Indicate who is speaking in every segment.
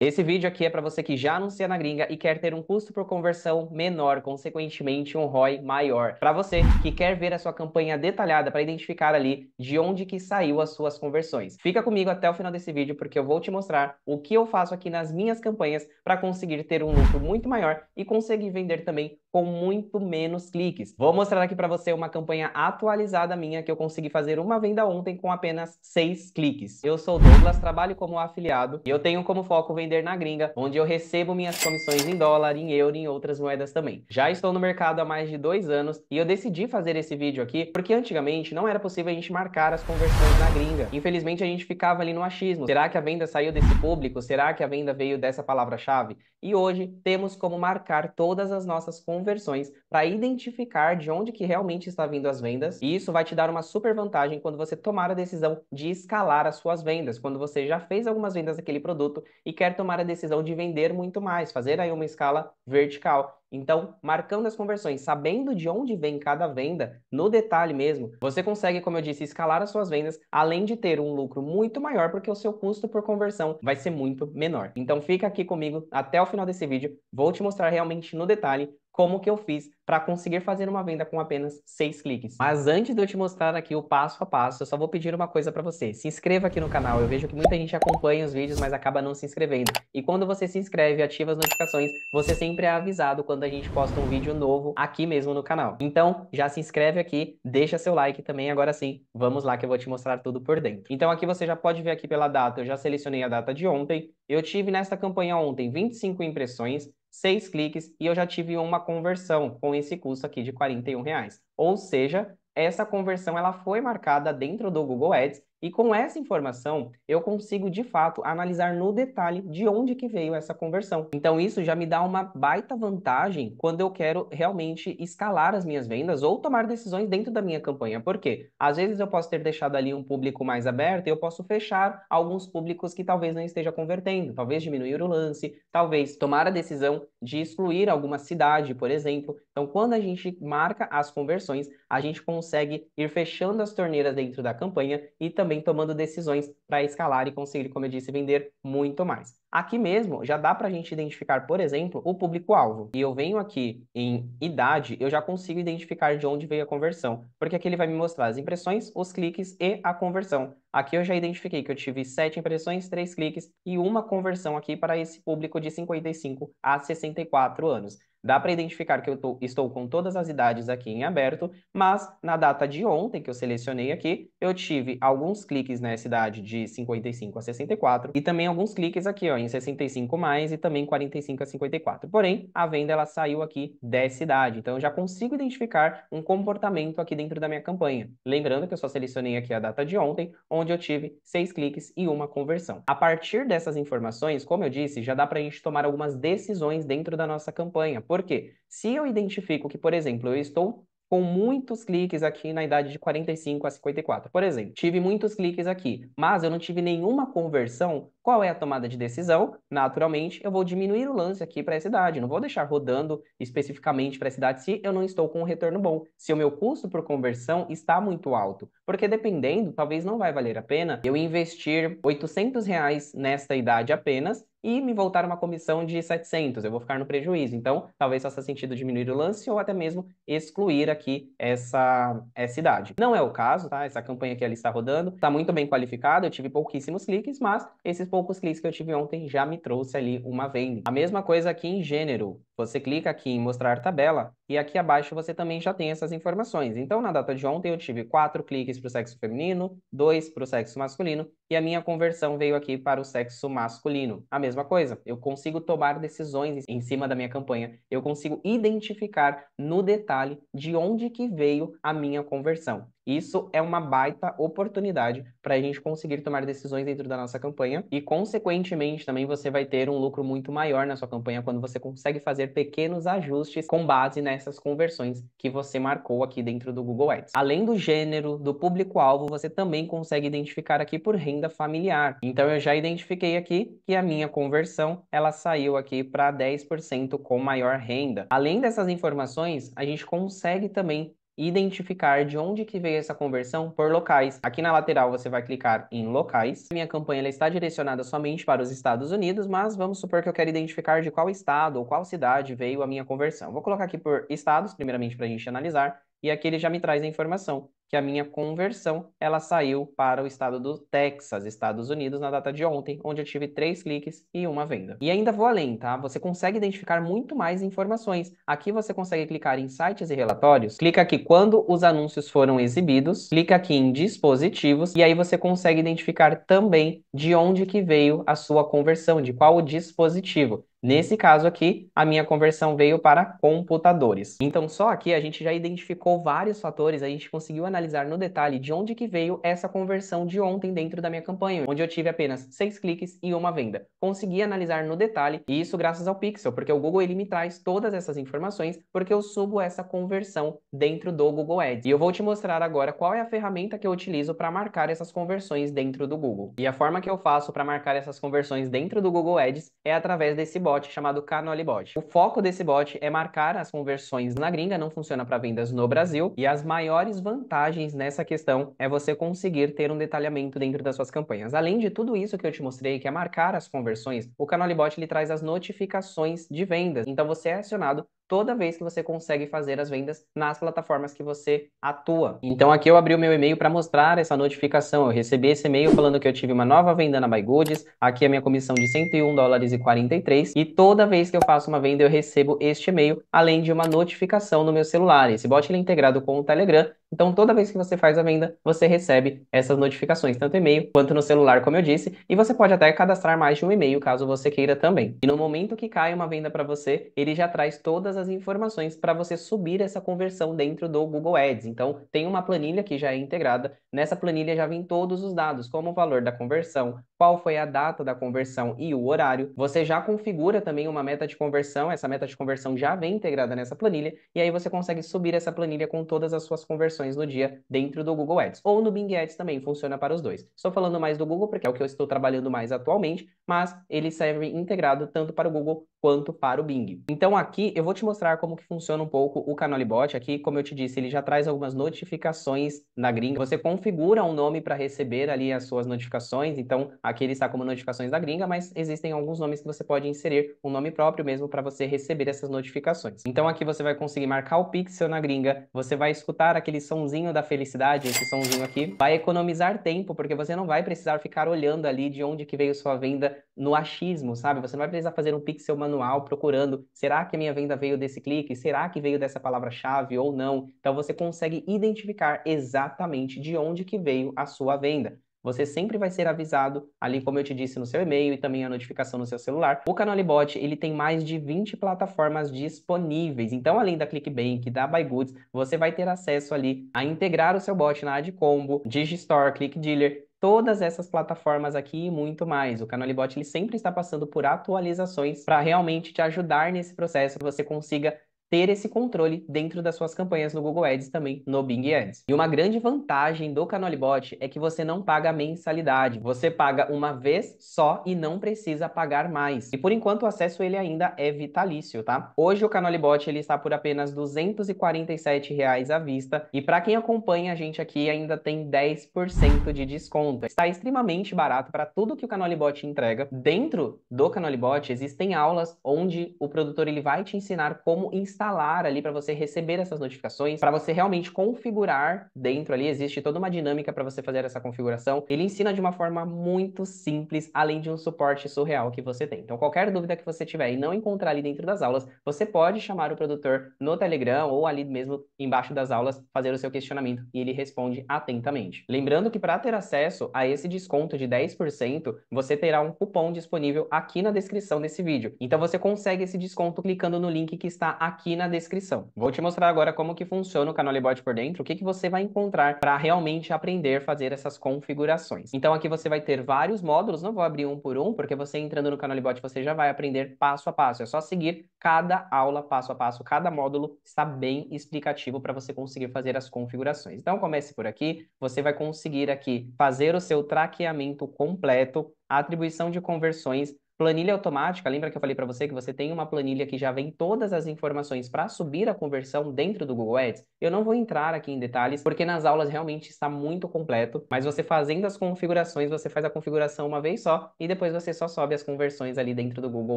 Speaker 1: Esse vídeo aqui é para você que já anuncia na gringa e quer ter um custo por conversão menor, consequentemente um ROI maior. Para você que quer ver a sua campanha detalhada para identificar ali de onde que saiu as suas conversões. Fica comigo até o final desse vídeo porque eu vou te mostrar o que eu faço aqui nas minhas campanhas para conseguir ter um lucro muito maior e conseguir vender também com muito menos cliques. Vou mostrar aqui para você uma campanha atualizada minha que eu consegui fazer uma venda ontem com apenas seis cliques. Eu sou Douglas, trabalho como afiliado e eu tenho como foco vender vender na gringa, onde eu recebo minhas comissões em dólar, em euro e em outras moedas também. Já estou no mercado há mais de dois anos e eu decidi fazer esse vídeo aqui porque antigamente não era possível a gente marcar as conversões na gringa. Infelizmente a gente ficava ali no achismo. Será que a venda saiu desse público? Será que a venda veio dessa palavra-chave? E hoje temos como marcar todas as nossas conversões para identificar de onde que realmente está vindo as vendas. E isso vai te dar uma super vantagem quando você tomar a decisão de escalar as suas vendas, quando você já fez algumas vendas daquele produto e quer tomar a decisão de vender muito mais, fazer aí uma escala vertical. Então, marcando as conversões, sabendo de onde vem cada venda, no detalhe mesmo, você consegue, como eu disse, escalar as suas vendas, além de ter um lucro muito maior, porque o seu custo por conversão vai ser muito menor. Então, fica aqui comigo até o final desse vídeo, vou te mostrar realmente no detalhe como que eu fiz para conseguir fazer uma venda com apenas seis cliques. Mas antes de eu te mostrar aqui o passo a passo, eu só vou pedir uma coisa para você. Se inscreva aqui no canal. Eu vejo que muita gente acompanha os vídeos, mas acaba não se inscrevendo. E quando você se inscreve e ativa as notificações, você sempre é avisado quando a gente posta um vídeo novo aqui mesmo no canal. Então, já se inscreve aqui, deixa seu like também. Agora sim, vamos lá que eu vou te mostrar tudo por dentro. Então aqui você já pode ver aqui pela data, eu já selecionei a data de ontem. Eu tive nesta campanha ontem 25 impressões, seis cliques e eu já tive uma conversão com esse custo aqui de R$ reais. Ou seja, essa conversão ela foi marcada dentro do Google Ads e com essa informação, eu consigo de fato analisar no detalhe de onde que veio essa conversão. Então isso já me dá uma baita vantagem quando eu quero realmente escalar as minhas vendas ou tomar decisões dentro da minha campanha. Por quê? Às vezes eu posso ter deixado ali um público mais aberto e eu posso fechar alguns públicos que talvez não esteja convertendo, talvez diminuir o lance, talvez tomar a decisão de excluir alguma cidade, por exemplo. Então quando a gente marca as conversões, a gente consegue ir fechando as torneiras dentro da campanha e também também tomando decisões para escalar e conseguir, como eu disse, vender muito mais. Aqui mesmo já dá para a gente identificar, por exemplo, o público-alvo. E eu venho aqui em idade, eu já consigo identificar de onde veio a conversão, porque aqui ele vai me mostrar as impressões, os cliques e a conversão. Aqui eu já identifiquei que eu tive 7 impressões, 3 cliques e uma conversão aqui para esse público de 55 a 64 anos. Dá para identificar que eu tô, estou com todas as idades aqui em aberto, mas na data de ontem que eu selecionei aqui, eu tive alguns cliques nessa idade de 55 a 64 e também alguns cliques aqui ó, em 65 mais e também 45 a 54. Porém, a venda ela saiu aqui dessa idade, então eu já consigo identificar um comportamento aqui dentro da minha campanha. Lembrando que eu só selecionei aqui a data de ontem, onde eu tive seis cliques e uma conversão. A partir dessas informações, como eu disse, já dá para a gente tomar algumas decisões dentro da nossa campanha. Por quê? Se eu identifico que, por exemplo, eu estou com muitos cliques aqui na idade de 45 a 54. Por exemplo, tive muitos cliques aqui, mas eu não tive nenhuma conversão. Qual é a tomada de decisão? Naturalmente, eu vou diminuir o lance aqui para essa idade. Não vou deixar rodando especificamente para essa idade se eu não estou com um retorno bom, se o meu custo por conversão está muito alto. Porque dependendo, talvez não vai valer a pena eu investir 800 reais nesta idade apenas e me voltar uma comissão de 700, eu vou ficar no prejuízo. Então, talvez faça sentido diminuir o lance ou até mesmo excluir aqui essa, essa idade. Não é o caso, tá? Essa campanha que ela está rodando está muito bem qualificada, eu tive pouquíssimos cliques, mas esses poucos cliques que eu tive ontem já me trouxe ali uma venda. A mesma coisa aqui em gênero. Você clica aqui em mostrar tabela e aqui abaixo você também já tem essas informações. Então, na data de ontem eu tive quatro cliques para o sexo feminino, dois para o sexo masculino e a minha conversão veio aqui para o sexo masculino. A mesma coisa, eu consigo tomar decisões em cima da minha campanha, eu consigo identificar no detalhe de onde que veio a minha conversão. Isso é uma baita oportunidade para a gente conseguir tomar decisões dentro da nossa campanha e, consequentemente, também você vai ter um lucro muito maior na sua campanha quando você consegue fazer pequenos ajustes com base nessas conversões que você marcou aqui dentro do Google Ads. Além do gênero, do público-alvo, você também consegue identificar aqui por renda familiar. Então, eu já identifiquei aqui que a minha conversão ela saiu aqui para 10% com maior renda. Além dessas informações, a gente consegue também identificar de onde que veio essa conversão por locais. Aqui na lateral você vai clicar em locais. Minha campanha ela está direcionada somente para os Estados Unidos, mas vamos supor que eu quero identificar de qual estado ou qual cidade veio a minha conversão. Vou colocar aqui por estados, primeiramente para a gente analisar e aqui ele já me traz a informação que a minha conversão ela saiu para o estado do Texas, Estados Unidos, na data de ontem, onde eu tive três cliques e uma venda. E ainda vou além, tá? Você consegue identificar muito mais informações. Aqui você consegue clicar em sites e relatórios, clica aqui quando os anúncios foram exibidos, clica aqui em dispositivos e aí você consegue identificar também de onde que veio a sua conversão, de qual dispositivo. Nesse caso aqui, a minha conversão veio para computadores. Então, só aqui a gente já identificou vários fatores, a gente conseguiu analisar no detalhe de onde que veio essa conversão de ontem dentro da minha campanha, onde eu tive apenas seis cliques e uma venda. Consegui analisar no detalhe, e isso graças ao Pixel, porque o Google ele me traz todas essas informações, porque eu subo essa conversão dentro do Google Ads. E eu vou te mostrar agora qual é a ferramenta que eu utilizo para marcar essas conversões dentro do Google. E a forma que eu faço para marcar essas conversões dentro do Google Ads é através desse bot chamado Canolibot. O foco desse bot é marcar as conversões na gringa, não funciona para vendas no Brasil, e as maiores vantagens nessa questão é você conseguir ter um detalhamento dentro das suas campanhas. Além de tudo isso que eu te mostrei, que é marcar as conversões, o Canolibot ele traz as notificações de vendas. Então você é acionado toda vez que você consegue fazer as vendas nas plataformas que você atua. Então aqui eu abri o meu e-mail para mostrar essa notificação. Eu recebi esse e-mail falando que eu tive uma nova venda na MyGoods, aqui a minha comissão de 101 dólares e 43 e toda vez que eu faço uma venda eu recebo este e-mail, além de uma notificação no meu celular. Esse bot é integrado com o Telegram então, toda vez que você faz a venda, você recebe essas notificações, tanto e-mail quanto no celular, como eu disse, e você pode até cadastrar mais de um e-mail caso você queira também. E no momento que cai uma venda para você, ele já traz todas as informações para você subir essa conversão dentro do Google Ads. Então, tem uma planilha que já é integrada. Nessa planilha já vem todos os dados, como o valor da conversão, qual foi a data da conversão e o horário. Você já configura também uma meta de conversão, essa meta de conversão já vem integrada nessa planilha, e aí você consegue subir essa planilha com todas as suas conversões no dia dentro do Google Ads. Ou no Bing Ads também, funciona para os dois. Estou falando mais do Google porque é o que eu estou trabalhando mais atualmente, mas ele serve integrado tanto para o Google quanto para o Bing. Então aqui eu vou te mostrar como que funciona um pouco o Canalibot. Aqui, como eu te disse, ele já traz algumas notificações na gringa. Você configura um nome para receber ali as suas notificações. Então aqui ele está como notificações da gringa, mas existem alguns nomes que você pode inserir um nome próprio mesmo para você receber essas notificações. Então aqui você vai conseguir marcar o pixel na gringa, você vai escutar aquele sonzinho da felicidade, esse sonzinho aqui, vai economizar tempo, porque você não vai precisar ficar olhando ali de onde que veio sua venda no achismo, sabe? Você não vai precisar fazer um pixel manual procurando, será que a minha venda veio desse clique? Será que veio dessa palavra-chave ou não? Então você consegue identificar exatamente de onde que veio a sua venda. Você sempre vai ser avisado ali, como eu te disse, no seu e-mail e também a notificação no seu celular. O Canalibot, ele tem mais de 20 plataformas disponíveis. Então, além da ClickBank, da BuyGoods, você vai ter acesso ali a integrar o seu bot na AdCombo, Digistore, ClickDealer, todas essas plataformas aqui e muito mais. O Canalibot ele sempre está passando por atualizações para realmente te ajudar nesse processo, que você consiga ter esse controle dentro das suas campanhas no Google Ads também no Bing Ads. E uma grande vantagem do Canalibot é que você não paga mensalidade, você paga uma vez só e não precisa pagar mais. E por enquanto o acesso ele ainda é vitalício, tá? Hoje o Canalibot ele está por apenas R$ 247 reais à vista e para quem acompanha a gente aqui ainda tem 10% de desconto. Está extremamente barato para tudo que o Canalibot entrega. Dentro do Canalibot existem aulas onde o produtor ele vai te ensinar como instalar instalar ali para você receber essas notificações, para você realmente configurar dentro ali, existe toda uma dinâmica para você fazer essa configuração. Ele ensina de uma forma muito simples, além de um suporte surreal que você tem. Então, qualquer dúvida que você tiver e não encontrar ali dentro das aulas, você pode chamar o produtor no Telegram ou ali mesmo embaixo das aulas, fazer o seu questionamento e ele responde atentamente. Lembrando que para ter acesso a esse desconto de 10%, você terá um cupom disponível aqui na descrição desse vídeo. Então, você consegue esse desconto clicando no link que está aqui aqui na descrição. Vou te mostrar agora como que funciona o Canalibot por dentro, o que, que você vai encontrar para realmente aprender a fazer essas configurações. Então aqui você vai ter vários módulos, não vou abrir um por um, porque você entrando no Canalibot você já vai aprender passo a passo. É só seguir cada aula passo a passo, cada módulo está bem explicativo para você conseguir fazer as configurações. Então comece por aqui, você vai conseguir aqui fazer o seu traqueamento completo, atribuição de conversões, Planilha automática, lembra que eu falei para você que você tem uma planilha que já vem todas as informações para subir a conversão dentro do Google Ads? Eu não vou entrar aqui em detalhes, porque nas aulas realmente está muito completo, mas você fazendo as configurações, você faz a configuração uma vez só e depois você só sobe as conversões ali dentro do Google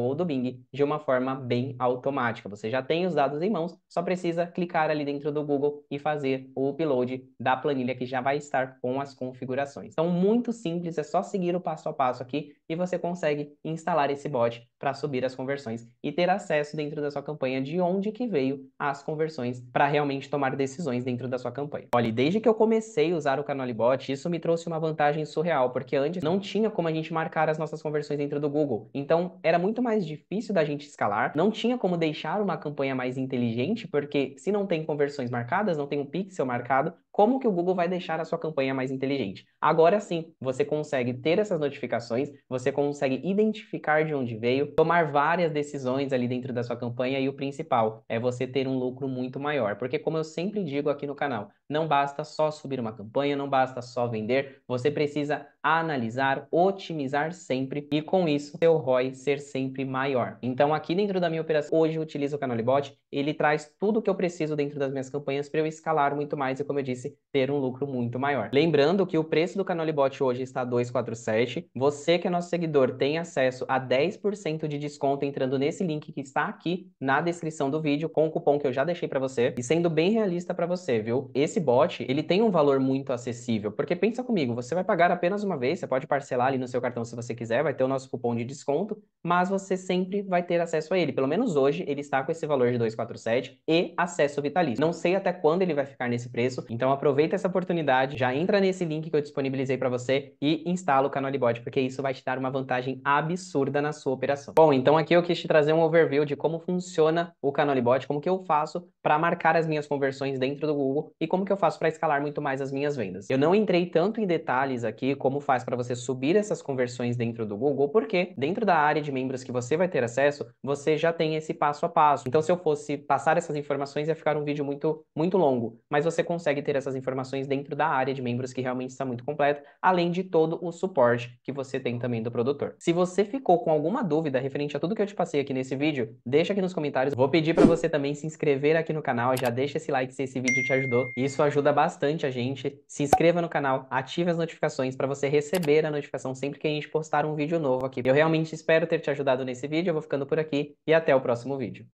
Speaker 1: ou do Bing de uma forma bem automática. Você já tem os dados em mãos, só precisa clicar ali dentro do Google e fazer o upload da planilha que já vai estar com as configurações. Então, muito simples, é só seguir o passo a passo aqui e você consegue instalar instalar esse bot para subir as conversões e ter acesso dentro da sua campanha de onde que veio as conversões para realmente tomar decisões dentro da sua campanha. Olha, desde que eu comecei a usar o Canalibot, isso me trouxe uma vantagem surreal, porque antes não tinha como a gente marcar as nossas conversões dentro do Google. Então, era muito mais difícil da gente escalar, não tinha como deixar uma campanha mais inteligente, porque se não tem conversões marcadas, não tem um pixel marcado, como que o Google vai deixar a sua campanha mais inteligente? Agora sim, você consegue ter essas notificações, você consegue identificar de onde veio, tomar várias decisões ali dentro da sua campanha e o principal é você ter um lucro muito maior. Porque, como eu sempre digo aqui no canal, não basta só subir uma campanha, não basta só vender, você precisa analisar, otimizar sempre e com isso seu ROI ser sempre maior. Então aqui dentro da minha operação, hoje eu utilizo o Canalibot, ele traz tudo o que eu preciso dentro das minhas campanhas para eu escalar muito mais e como eu disse, ter um lucro muito maior. Lembrando que o preço do Canalibot hoje está 247, você que é nosso seguidor tem acesso a 10% de desconto entrando nesse link que está aqui na descrição do vídeo com o cupom que eu já deixei para você e sendo bem realista para você, viu? Esse bot, ele tem um valor muito acessível, porque pensa comigo, você vai pagar apenas uma vez, você pode parcelar ali no seu cartão se você quiser, vai ter o nosso cupom de desconto, mas você sempre vai ter acesso a ele. Pelo menos hoje, ele está com esse valor de 247 e acesso vitalício. Não sei até quando ele vai ficar nesse preço, então aproveita essa oportunidade, já entra nesse link que eu disponibilizei para você e instala o Canalibot, porque isso vai te dar uma vantagem absurda na sua operação. Bom, então aqui eu quis te trazer um overview de como funciona o Canalibot, como que eu faço para marcar as minhas conversões dentro do Google e como como que eu faço para escalar muito mais as minhas vendas? Eu não entrei tanto em detalhes aqui como faz para você subir essas conversões dentro do Google, porque dentro da área de membros que você vai ter acesso, você já tem esse passo a passo. Então, se eu fosse passar essas informações, ia ficar um vídeo muito, muito longo, mas você consegue ter essas informações dentro da área de membros que realmente está muito completa, além de todo o suporte que você tem também do produtor. Se você ficou com alguma dúvida referente a tudo que eu te passei aqui nesse vídeo, deixa aqui nos comentários. Vou pedir para você também se inscrever aqui no canal, já deixa esse like se esse vídeo te ajudou. Isso isso ajuda bastante a gente. Se inscreva no canal, ative as notificações para você receber a notificação sempre que a gente postar um vídeo novo aqui. Eu realmente espero ter te ajudado nesse vídeo. Eu vou ficando por aqui e até o próximo vídeo.